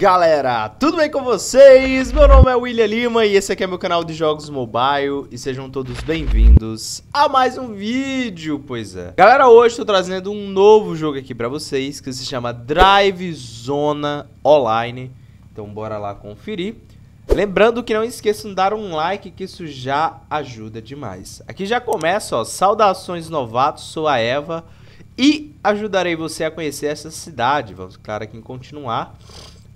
galera, tudo bem com vocês? Meu nome é William Lima e esse aqui é meu canal de jogos mobile e sejam todos bem-vindos a mais um vídeo, pois é. Galera, hoje estou trazendo um novo jogo aqui pra vocês que se chama Drive Zona Online, então bora lá conferir. Lembrando que não esqueçam de dar um like que isso já ajuda demais. Aqui já começa, ó, saudações novatos, sou a Eva e ajudarei você a conhecer essa cidade. Vamos, claro, aqui em continuar.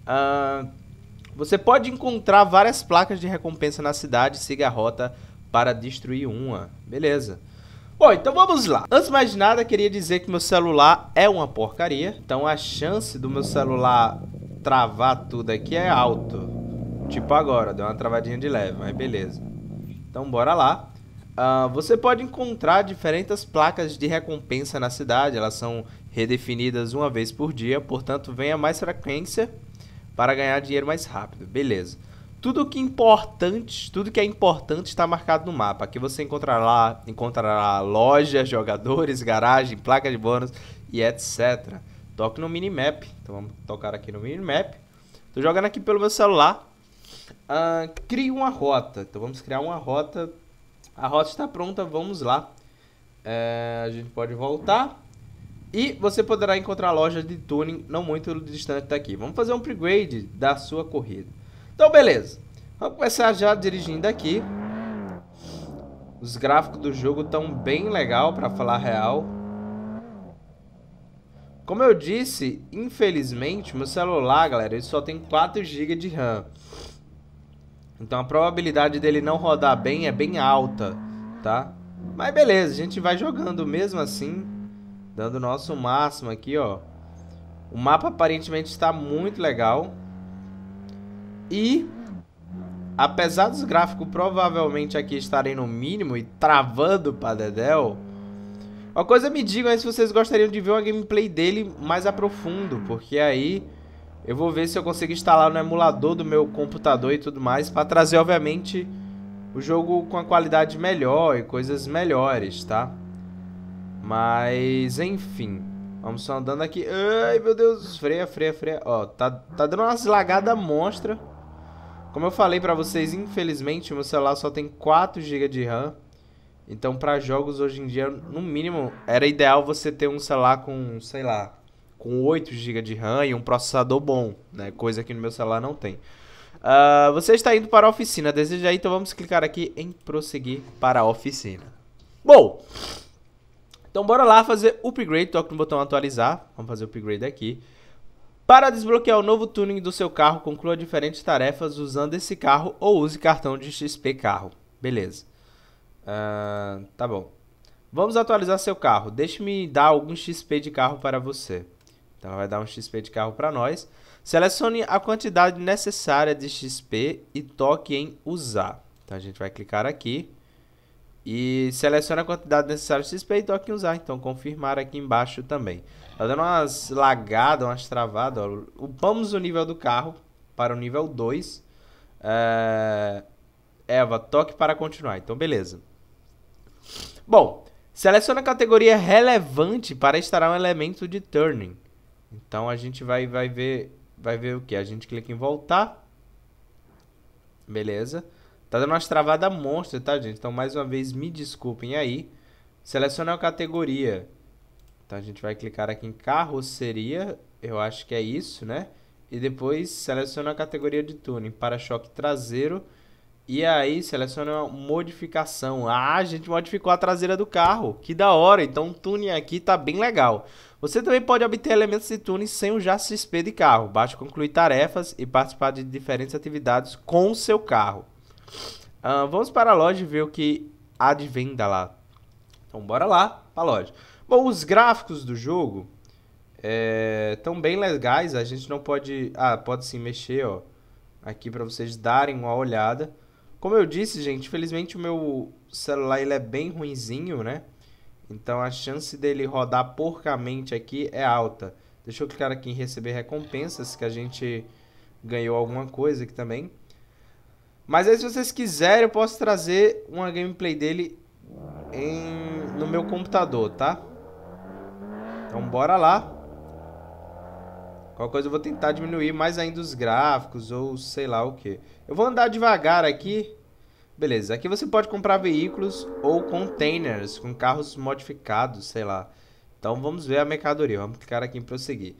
Uh, você pode encontrar várias placas de recompensa na cidade, siga a rota para destruir uma. Beleza. Bom, então vamos lá. Antes de mais nada, queria dizer que meu celular é uma porcaria. Então a chance do meu celular travar tudo aqui é alto. Tipo agora, deu uma travadinha de leve, mas beleza. Então bora lá. Uh, você pode encontrar diferentes placas de recompensa na cidade. Elas são redefinidas uma vez por dia, portanto venha mais frequência para ganhar dinheiro mais rápido. Beleza. Tudo que é importante, tudo que é importante está marcado no mapa. Aqui você encontrará, encontrará lojas, jogadores, garagem, placa de bônus e etc. Toque no minimap. Então vamos tocar aqui no minimap. Estou jogando aqui pelo meu celular. Uh, crie uma rota. Então vamos criar uma rota. A rota está pronta, vamos lá. É, a gente pode voltar. E você poderá encontrar lojas de tuning não muito distante daqui. Vamos fazer um upgrade da sua corrida. Então, beleza. Vamos começar já dirigindo aqui. Os gráficos do jogo estão bem legal, para falar real. Como eu disse, infelizmente, meu celular, galera, ele só tem 4 GB de RAM. Então a probabilidade dele não rodar bem é bem alta, tá? Mas beleza, a gente vai jogando mesmo assim. Dando o nosso máximo aqui, ó. O mapa aparentemente está muito legal. E apesar dos gráficos provavelmente aqui estarem no mínimo e travando para Dedel, uma coisa me digam aí se vocês gostariam de ver uma gameplay dele mais a profundo, porque aí eu vou ver se eu consigo instalar no emulador do meu computador e tudo mais para trazer obviamente o jogo com a qualidade melhor e coisas melhores, tá? Mas, enfim. Vamos só andando aqui. Ai, meu Deus. Freia, freia, freia. Ó, tá, tá dando uma lagada monstra. Como eu falei pra vocês, infelizmente, meu celular só tem 4 GB de RAM. Então, pra jogos hoje em dia, no mínimo, era ideal você ter um celular com, sei lá, com 8 GB de RAM e um processador bom, né? Coisa que no meu celular não tem. Uh, você está indo para a oficina, deseja aí, então vamos clicar aqui em prosseguir para a oficina. Bom, então bora lá fazer upgrade, toque no botão atualizar, vamos fazer o upgrade aqui. Para desbloquear o novo tuning do seu carro, conclua diferentes tarefas usando esse carro ou use cartão de XP carro. Beleza. Uh, tá bom. Vamos atualizar seu carro. Deixe-me dar algum XP de carro para você. Então vai dar um XP de carro para nós. Selecione a quantidade necessária de XP e toque em usar. Então a gente vai clicar aqui. E selecione a quantidade necessária XP e toque em usar. Então, confirmar aqui embaixo também. Tá dando umas lagadas, umas travadas. Ó. Upamos o nível do carro para o nível 2. É... Eva, toque para continuar. Então, beleza. Bom, selecione a categoria relevante para instalar um elemento de turning. Então, a gente vai, vai ver vai ver o que? A gente clica em voltar. Beleza. Tá dando umas travadas monstras, tá, gente? Então, mais uma vez, me desculpem aí. Selecione a categoria. Então, a gente vai clicar aqui em carroceria. Eu acho que é isso, né? E depois, seleciona a categoria de tuning. Para-choque traseiro. E aí, seleciona uma modificação. Ah, a gente modificou a traseira do carro. Que da hora. Então, o tuning aqui tá bem legal. Você também pode obter elementos de tuning sem o XP de carro. Basta concluir tarefas e participar de diferentes atividades com o seu carro. Uh, vamos para a loja e ver o que há de venda lá. Então, bora lá para a loja. Bom, os gráficos do jogo estão é, bem legais. A gente não pode... Ah, pode sim mexer, ó. Aqui para vocês darem uma olhada. Como eu disse, gente, infelizmente o meu celular ele é bem ruinzinho, né? Então a chance dele rodar porcamente aqui é alta. Deixa eu clicar aqui em receber recompensas, que a gente ganhou alguma coisa aqui também. Mas aí, se vocês quiserem, eu posso trazer uma gameplay dele em... no meu computador, tá? Então, bora lá. Qualquer coisa eu vou tentar diminuir mais ainda os gráficos ou sei lá o que. Eu vou andar devagar aqui. Beleza, aqui você pode comprar veículos ou containers com carros modificados, sei lá. Então vamos ver a mercadoria, vamos clicar aqui em prosseguir.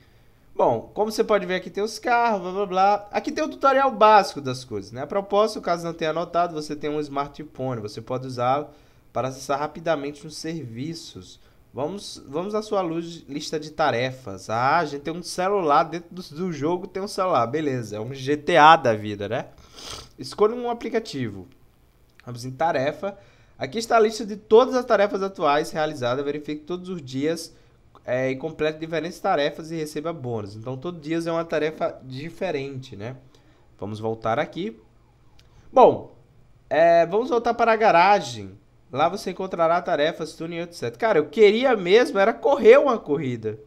Bom, como você pode ver aqui tem os carros, blá blá blá. Aqui tem o tutorial básico das coisas, né? A propósito, caso não tenha anotado, você tem um smartphone, você pode usá-lo para acessar rapidamente os serviços. Vamos, vamos à sua luz, lista de tarefas. Ah, a gente tem um celular, dentro do, do jogo tem um celular, beleza. É um GTA da vida, né? Escolha um aplicativo. Vamos em tarefa. Aqui está a lista de todas as tarefas atuais realizadas. Verifique todos os dias é, e complete diferentes tarefas e receba bônus. Então, todo dia é uma tarefa diferente, né? Vamos voltar aqui. Bom, é, vamos voltar para a garagem. Lá você encontrará tarefas, tuning, etc. Cara, eu queria mesmo era correr uma corrida.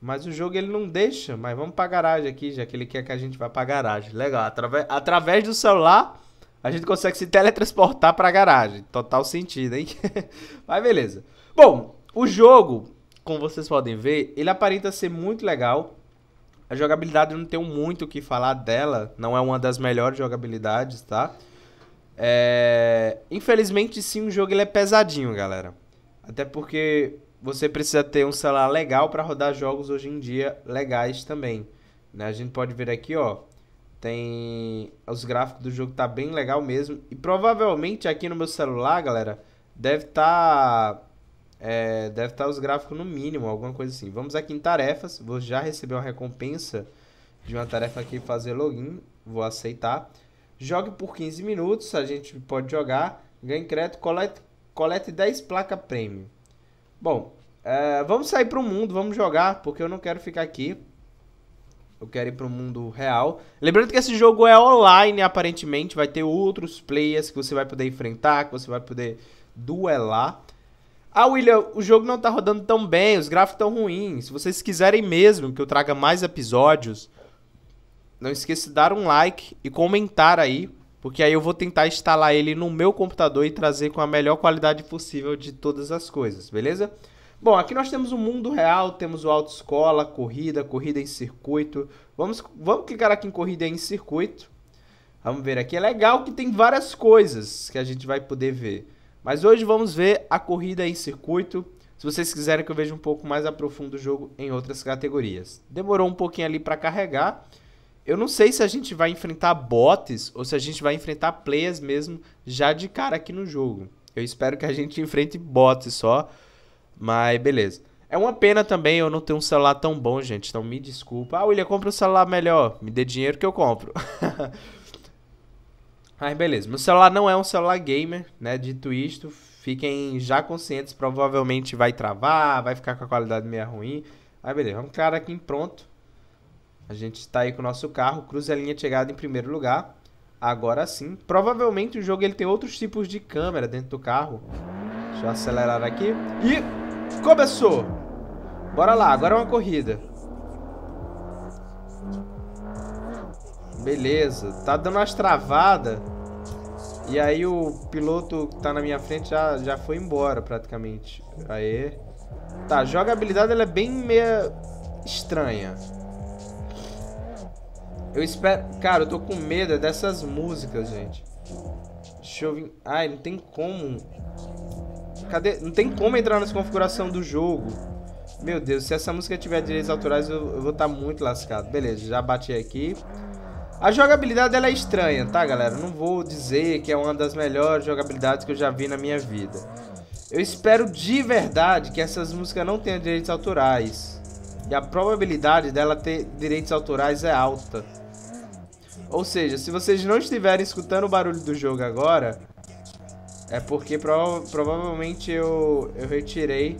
Mas o jogo ele não deixa. Mas vamos a garagem aqui, já que ele quer que a gente vá a garagem. Legal. Através, através do celular, a gente consegue se teletransportar para a garagem. Total sentido, hein? mas beleza. Bom, o jogo como vocês podem ver, ele aparenta ser muito legal. A jogabilidade eu não tenho muito o que falar dela, não é uma das melhores jogabilidades, tá? É... Infelizmente sim, o jogo ele é pesadinho, galera. Até porque você precisa ter um celular legal para rodar jogos hoje em dia legais também. Né? A gente pode ver aqui, ó, tem os gráficos do jogo tá bem legal mesmo e provavelmente aqui no meu celular, galera, deve estar tá é, deve estar tá os gráficos no mínimo, alguma coisa assim. Vamos aqui em tarefas. Vou já receber uma recompensa de uma tarefa aqui, fazer login. Vou aceitar. Jogue por 15 minutos, a gente pode jogar. Ganhe crédito, colete, colete 10 placa prêmio. Bom, é, vamos sair para o mundo, vamos jogar, porque eu não quero ficar aqui. Eu quero ir para o mundo real. Lembrando que esse jogo é online, aparentemente. Vai ter outros players que você vai poder enfrentar, que você vai poder duelar. Ah, William, o jogo não tá rodando tão bem, os gráficos tão ruins. Se vocês quiserem mesmo que eu traga mais episódios, não esqueça de dar um like e comentar aí, porque aí eu vou tentar instalar ele no meu computador e trazer com a melhor qualidade possível de todas as coisas, beleza? Bom, aqui nós temos o mundo real, temos o autoescola, corrida, corrida em circuito. Vamos, vamos clicar aqui em corrida em circuito. Vamos ver aqui. É legal que tem várias coisas que a gente vai poder ver. Mas hoje vamos ver a corrida em circuito. Se vocês quiserem que eu veja um pouco mais a profundo o jogo em outras categorias. Demorou um pouquinho ali para carregar. Eu não sei se a gente vai enfrentar bots ou se a gente vai enfrentar players mesmo já de cara aqui no jogo. Eu espero que a gente enfrente bots só, mas beleza. É uma pena também eu não ter um celular tão bom, gente, então me desculpa. Ah, William, compra um celular melhor, me dê dinheiro que eu compro. Mas beleza, meu celular não é um celular gamer, né? Dito isto, fiquem já conscientes, provavelmente vai travar, vai ficar com a qualidade meio ruim. Mas beleza, vamos cara aqui em pronto. A gente está aí com o nosso carro, cruza a linha de chegada em primeiro lugar. Agora sim, provavelmente o jogo ele tem outros tipos de câmera dentro do carro. Deixa eu acelerar aqui. E começou! Bora lá, agora é uma corrida. Beleza, tá dando umas travadas. E aí o piloto que tá na minha frente já, já foi embora praticamente. Aí. Tá, a jogabilidade ela é bem meia estranha. Eu espero. Cara, eu tô com medo dessas músicas, gente. Deixa eu vir. Ai, não tem como. Cadê? Não tem como entrar nas configurações do jogo. Meu Deus, se essa música tiver direitos autorais, eu, eu vou estar tá muito lascado. Beleza, já bati aqui. A jogabilidade ela é estranha, tá, galera? Não vou dizer que é uma das melhores jogabilidades que eu já vi na minha vida. Eu espero de verdade que essas músicas não tenham direitos autorais. E a probabilidade dela ter direitos autorais é alta. Ou seja, se vocês não estiverem escutando o barulho do jogo agora, é porque prova provavelmente eu, eu retirei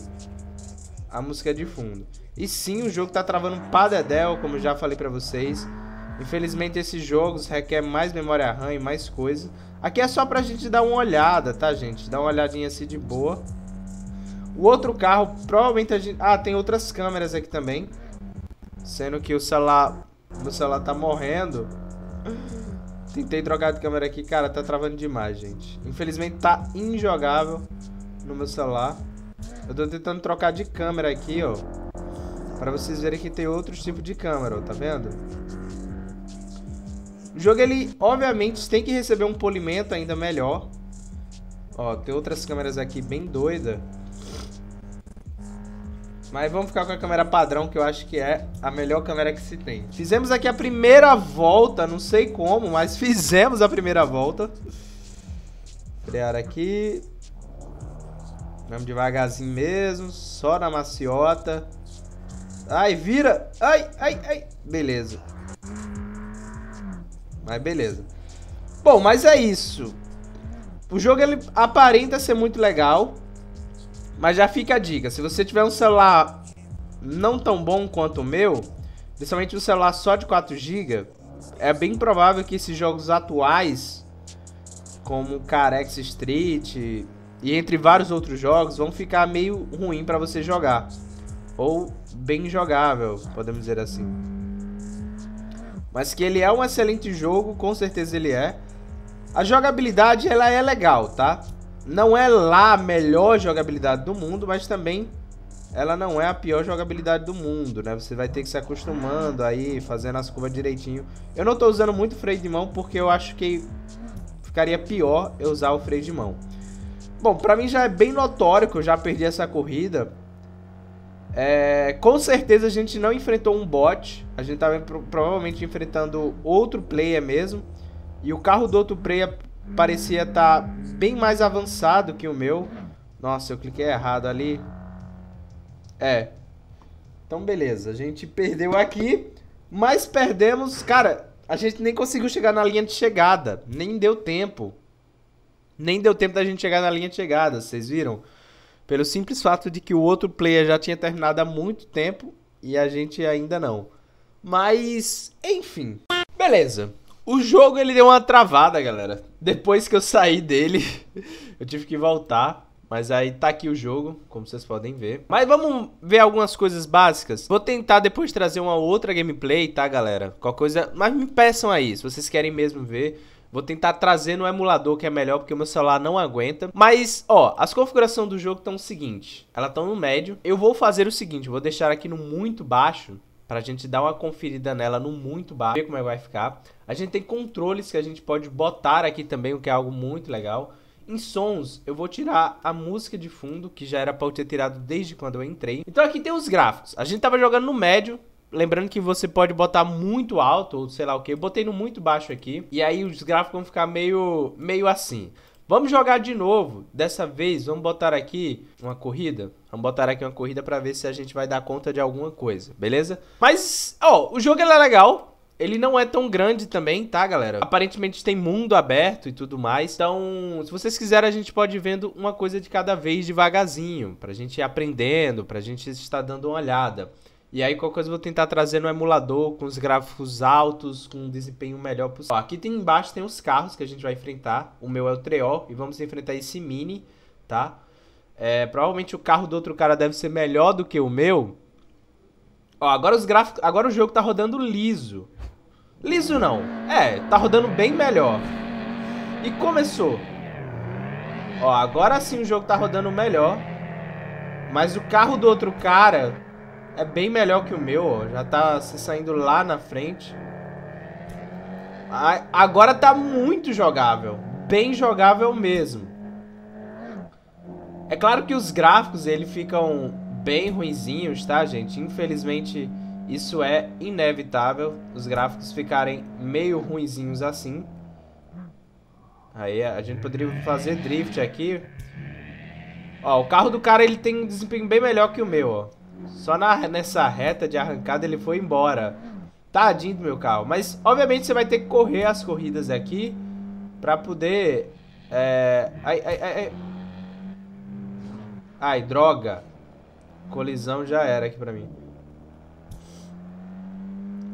a música de fundo. E sim, o jogo tá travando um padedel, como já falei pra vocês. Infelizmente esses jogos requer mais memória RAM e mais coisa. Aqui é só pra gente dar uma olhada, tá, gente? Dar uma olhadinha assim de boa. O outro carro, provavelmente a gente... Ah, tem outras câmeras aqui também. Sendo que o celular... O celular tá morrendo. Tentei trocar de câmera aqui, cara, tá travando demais, gente. Infelizmente tá injogável no meu celular. Eu tô tentando trocar de câmera aqui, ó. Pra vocês verem que tem outros tipos de câmera, ó, tá vendo? O jogo, ele, obviamente, tem que receber um polimento ainda melhor. Ó, tem outras câmeras aqui bem doida. Mas vamos ficar com a câmera padrão, que eu acho que é a melhor câmera que se tem. Fizemos aqui a primeira volta, não sei como, mas fizemos a primeira volta. Criar aqui. Vamos devagarzinho mesmo, só na maciota. Ai, vira! Ai, ai, ai! Beleza. Mas beleza. Bom, mas é isso. O jogo ele aparenta ser muito legal, mas já fica a dica, se você tiver um celular não tão bom quanto o meu, principalmente um celular só de 4GB, é bem provável que esses jogos atuais, como Carex Street e entre vários outros jogos, vão ficar meio ruim para você jogar. Ou bem jogável, podemos dizer assim. Mas que ele é um excelente jogo, com certeza ele é. A jogabilidade, ela é legal, tá? Não é lá a melhor jogabilidade do mundo, mas também ela não é a pior jogabilidade do mundo, né? Você vai ter que se acostumando aí, fazendo as curvas direitinho. Eu não tô usando muito freio de mão porque eu acho que ficaria pior eu usar o freio de mão. Bom, pra mim já é bem notório que eu já perdi essa corrida. É, com certeza a gente não enfrentou um bot. A gente estava pro, provavelmente enfrentando outro player mesmo. E o carro do outro player parecia estar tá bem mais avançado que o meu. Nossa, eu cliquei errado ali. É. Então, beleza. A gente perdeu aqui. Mas perdemos... Cara, a gente nem conseguiu chegar na linha de chegada. Nem deu tempo. Nem deu tempo da gente chegar na linha de chegada. Vocês viram? pelo simples fato de que o outro player já tinha terminado há muito tempo e a gente ainda não. Mas, enfim. Beleza. O jogo ele deu uma travada, galera. Depois que eu saí dele, eu tive que voltar. Mas aí tá aqui o jogo, como vocês podem ver. Mas vamos ver algumas coisas básicas. Vou tentar depois trazer uma outra gameplay, tá, galera? qual coisa... Mas me peçam aí, se vocês querem mesmo ver. Vou tentar trazer no emulador que é melhor porque o meu celular não aguenta. Mas, ó, as configurações do jogo estão o seguinte. Elas estão no médio. Eu vou fazer o seguinte, vou deixar aqui no muito baixo pra gente dar uma conferida nela no muito baixo, ver como é que vai ficar. A gente tem controles que a gente pode botar aqui também, o que é algo muito legal. Em sons, eu vou tirar a música de fundo, que já era pra eu ter tirado desde quando eu entrei. Então aqui tem os gráficos. A gente tava jogando no médio, Lembrando que você pode botar muito alto, ou sei lá o que. Eu botei no muito baixo aqui. E aí os gráficos vão ficar meio, meio assim. Vamos jogar de novo. Dessa vez, vamos botar aqui uma corrida. Vamos botar aqui uma corrida para ver se a gente vai dar conta de alguma coisa, beleza? Mas, ó, o jogo é legal. Ele não é tão grande também, tá, galera? Aparentemente tem mundo aberto e tudo mais. Então, se vocês quiserem, a gente pode ir vendo uma coisa de cada vez devagarzinho. Pra gente ir aprendendo, pra gente estar dando uma olhada. E aí qualquer coisa eu vou tentar trazer no emulador, com os gráficos altos, com um desempenho melhor possível. Ó, aqui tem, embaixo tem os carros que a gente vai enfrentar. O meu é o Treol e vamos enfrentar esse Mini, tá? É, provavelmente o carro do outro cara deve ser melhor do que o meu. Ó, agora os gráficos, agora o jogo tá rodando liso. Liso não. É, tá rodando bem melhor. E começou. Ó, agora sim o jogo tá rodando melhor. Mas o carro do outro cara é bem melhor que o meu, ó. Já tá se saindo lá na frente. agora tá muito jogável. Bem jogável mesmo. É claro que os gráficos, ele ficam bem ruinzinhos, tá, gente? Infelizmente, isso é inevitável. Os gráficos ficarem meio ruinzinhos assim. Aí a gente poderia fazer drift aqui. Ó, o carro do cara, ele tem um desempenho bem melhor que o meu, ó. Só na, nessa reta de arrancada ele foi embora. Tadinho do meu carro. Mas, obviamente, você vai ter que correr as corridas aqui pra poder... É... Ai, ai, ai, ai, droga. Colisão já era aqui pra mim.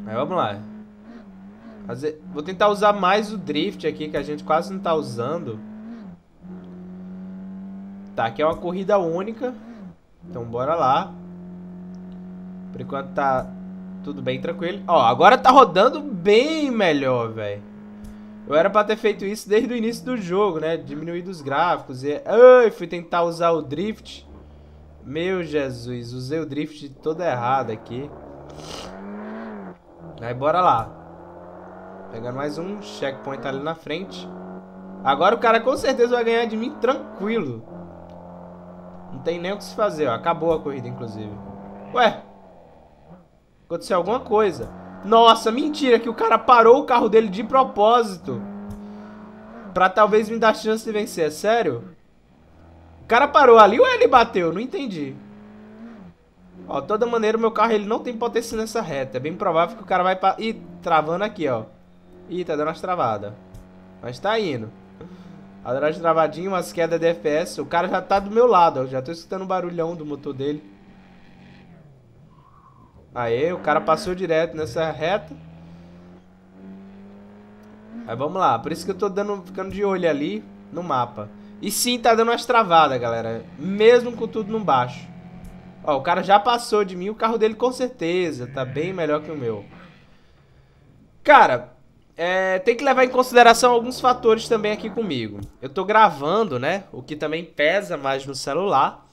Mas vamos lá. Fazer... Vou tentar usar mais o drift aqui, que a gente quase não tá usando. Tá, aqui é uma corrida única. Então bora lá. Por enquanto tá tudo bem tranquilo. Ó, agora tá rodando bem melhor, velho. Eu era pra ter feito isso desde o início do jogo, né? Diminuído os gráficos e... Ai, fui tentar usar o drift. Meu Jesus, usei o drift todo errado aqui. Aí bora lá. Pegando mais um checkpoint ali na frente. Agora o cara com certeza vai ganhar de mim tranquilo. Não tem nem o que se fazer, ó. Acabou a corrida, inclusive. Ué, Aconteceu alguma coisa. Nossa, mentira, que o cara parou o carro dele de propósito. Pra talvez me dar chance de vencer, é sério? O cara parou ali ou ele bateu? Não entendi. Ó, de toda maneira, o meu carro ele não tem potência nessa reta. É bem provável que o cara vai... Pa... Ih, travando aqui, ó. Ih, tá dando umas travadas. Mas tá indo. Tá dando umas travadinhas, umas quedas de FPS. O cara já tá do meu lado, ó. Já tô escutando o barulhão do motor dele. Aí o cara passou direto nessa reta. Aí vamos lá. Por isso que eu tô dando, ficando de olho ali no mapa. E sim, tá dando umas travadas, galera. Mesmo com tudo no baixo. Ó, o cara já passou de mim. O carro dele com certeza tá bem melhor que o meu. Cara, é, tem que levar em consideração alguns fatores também aqui comigo. Eu tô gravando, né? O que também pesa mais no celular.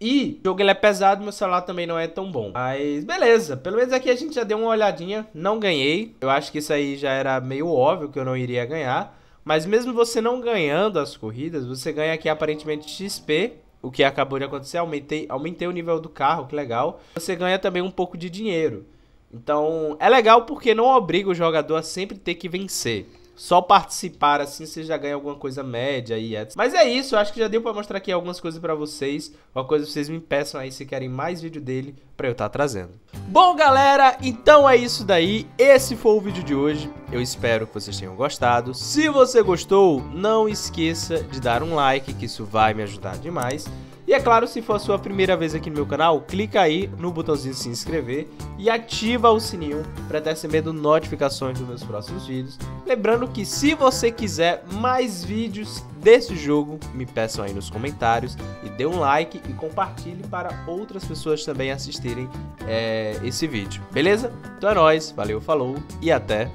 E o jogo ele é pesado, meu celular também não é tão bom. Mas beleza, pelo menos aqui a gente já deu uma olhadinha, não ganhei. Eu acho que isso aí já era meio óbvio que eu não iria ganhar. Mas mesmo você não ganhando as corridas, você ganha aqui aparentemente XP, o que acabou de acontecer, aumentei, aumentei o nível do carro, que legal. Você ganha também um pouco de dinheiro. Então, é legal porque não obriga o jogador a sempre ter que vencer só participar assim você já ganha alguma coisa média e etc. Mas é isso, acho que já deu para mostrar aqui algumas coisas para vocês. Uma coisa vocês me peçam aí se querem mais vídeo dele para eu estar tá trazendo. Bom, galera, então é isso daí. Esse foi o vídeo de hoje. Eu espero que vocês tenham gostado. Se você gostou, não esqueça de dar um like, que isso vai me ajudar demais. E é claro, se for a sua primeira vez aqui no meu canal, clica aí no botãozinho se inscrever e ativa o sininho para estar recebendo notificações dos meus próximos vídeos. Lembrando que se você quiser mais vídeos desse jogo, me peçam aí nos comentários e dê um like e compartilhe para outras pessoas também assistirem é, esse vídeo, beleza? Então é nóis, valeu, falou e até,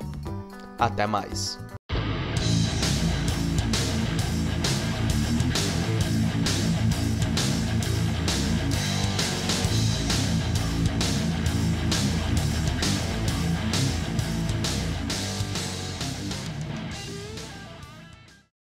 até mais.